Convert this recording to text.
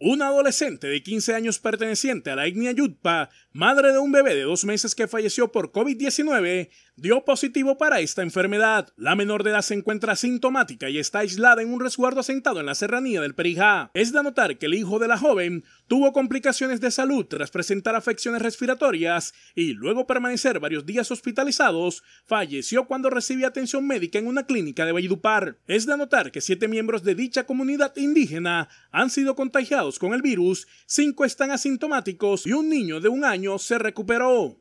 Una adolescente de 15 años perteneciente a la etnia Yutpa, madre de un bebé de dos meses que falleció por COVID-19, dio positivo para esta enfermedad. La menor de edad se encuentra asintomática y está aislada en un resguardo asentado en la serranía del Perijá. Es de notar que el hijo de la joven Tuvo complicaciones de salud tras presentar afecciones respiratorias y luego permanecer varios días hospitalizados, falleció cuando recibió atención médica en una clínica de Valledupar. Es de notar que siete miembros de dicha comunidad indígena han sido contagiados con el virus, cinco están asintomáticos y un niño de un año se recuperó.